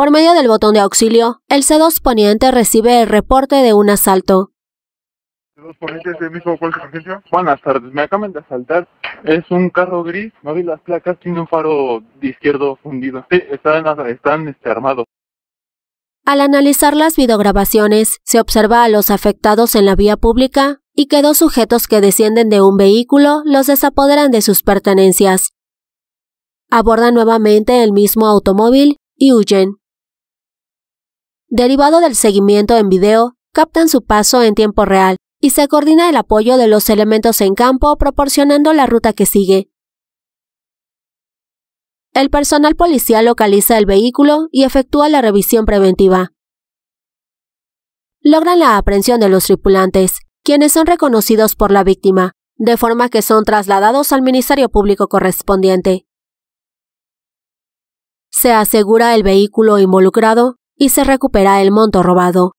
Por medio del botón de auxilio, el C2 poniente recibe el reporte de un asalto. un carro gris, las placas, un faro izquierdo fundido. están, están este, Al analizar las videograbaciones, se observa a los afectados en la vía pública y que dos sujetos que descienden de un vehículo los desapoderan de sus pertenencias. Abordan nuevamente el mismo automóvil y huyen derivado del seguimiento en video, captan su paso en tiempo real y se coordina el apoyo de los elementos en campo proporcionando la ruta que sigue. El personal policial localiza el vehículo y efectúa la revisión preventiva. Logran la aprehensión de los tripulantes, quienes son reconocidos por la víctima, de forma que son trasladados al Ministerio Público correspondiente. Se asegura el vehículo involucrado y se recupera el monto robado.